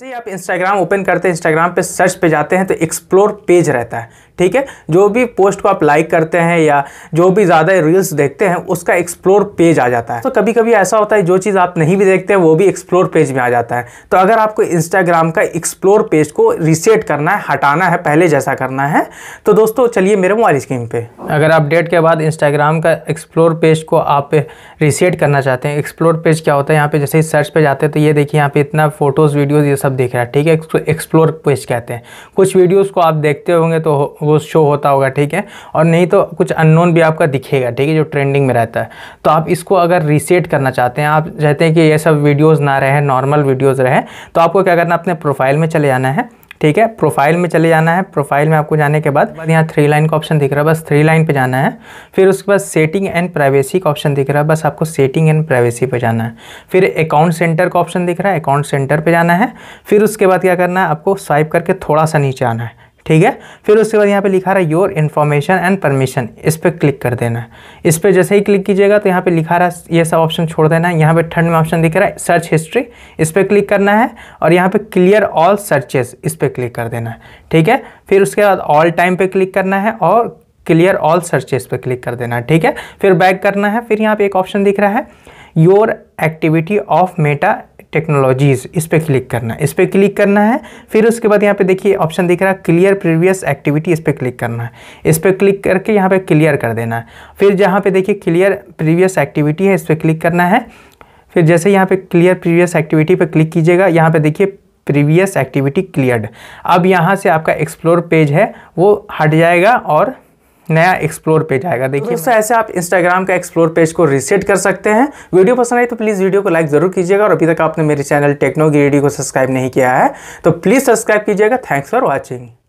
जैसे ही आप Instagram open करते हैं इंस्टाग्राम पे सर्च पे जाते हैं तो एक्सप्लोर पेज रहता है ठीक है जो भी पोस्ट को आप लाइक करते हैं या जो भी ज़्यादा रील्स देखते हैं उसका एक्सप्लोर पेज आ जाता है तो कभी कभी ऐसा होता है जो चीज़ आप नहीं भी देखते हैं वो भी एक्सप्लोर पेज में आ जाता है तो अगर आपको इंस्टाग्राम का एक्सप्लोर पेज को रिसेट करना है हटाना है पहले जैसा करना है तो दोस्तों चलिए मेरे मोबाइल स्क्रीन पर अगर अपडेट के बाद इंस्टाग्राम का एक्सप्लोर पेज को आप रिसेट करना चाहते हैं एक्सप्लोर पेज क्या होता है यहाँ पे जैसे ही सर्च पे जाते हैं तो ये देखिए यहाँ पे इतना फोटोज़ वीडियोज़ ये सब दिख रहा है ठीक है एक्सप्लोर पेज कहते हैं कुछ वीडियोज़ को आप देखते होंगे तो वो शो होता होगा ठीक है और नहीं तो कुछ अननोन भी आपका दिखेगा ठीक है जो ट्रेंडिंग में रहता है तो आप इसको अगर रीसेट करना चाहते हैं आप चाहते हैं कि ये सब वीडियोज़ ना रहे नॉर्मल वीडियोज़ रहे तो आपको क्या करना अपने प्रोफाइल में चले जाना है ठीक है प्रोफाइल में चले जाना है प्रोफाइल में आपको जाने के बाद यहाँ थ्री लाइन का ऑप्शन दिख रहा है बस थ्री लाइन पे जाना है फिर उसके बाद सेटिंग एंड प्राइवेसी का ऑप्शन दिख रहा है बस आपको सेटिंग एंड प्राइवेसी पे जाना है फिर अकाउंट सेंटर का ऑप्शन दिख रहा है अकाउंट सेंटर पे जाना है फिर उसके बाद क्या करना है आपको स्वाइप करके थोड़ा सा नीचे आना है ठीक है फिर उसके बाद यहाँ पे लिखा रहा है योर इन्फॉर्मेशन एंड परमिशन इस पर क्लिक कर देना है इस पर जैसे ही क्लिक कीजिएगा तो यहाँ पे लिखा रहा है ये सब ऑप्शन छोड़ देना है यहाँ पे ठंड में ऑप्शन दिख रहा है सर्च हिस्ट्री इस पर क्लिक करना है और यहाँ पे क्लियर ऑल सर्चेस इस पर क्लिक कर देना है ठीक है फिर उसके बाद ऑल टाइम पर क्लिक करना है और क्लियर ऑल सर्चेस पर क्लिक कर देना है ठीक है फिर बैक करना है फिर यहाँ पे एक ऑप्शन दिख रहा है your activity off Meta technologies इस पर क्लिक करना है इस पर क्लिक करना है फिर उसके बाद यहाँ पे देखिए ऑप्शन दिख रहा है क्लियर प्रीवियस एक्टिविटी इस पर क्लिक करना है इस पर क्लिक करके यहाँ पे क्लियर कर देना है फिर जहाँ पे देखिए क्लियर प्रीवियस एक्टिविटी है इस पर क्लिक करना है फिर जैसे यहाँ पे क्लियर प्रीवियस एक्टिविटी पर क्लिक कीजिएगा यहाँ पर देखिए प्रीवियस एक्टिविटी क्लियर अब यहाँ से आपका एक्सप्लोर पेज है वो हट जाएगा और नया एक्सप्लोर पेज आएगा तो देखिए दोस्तों ऐसे आप इंस्टाग्राम का एक्सप्लोर पेज को रीसेट कर सकते हैं वीडियो पसंद आई तो प्लीज़ वीडियो को लाइक जरूर कीजिएगा और अभी तक आपने मेरे चैनल टेक्नोगी रेडियो को सब्सक्राइब नहीं किया है तो प्लीज़ सब्सक्राइब कीजिएगा थैंक्स फॉर वॉचिंग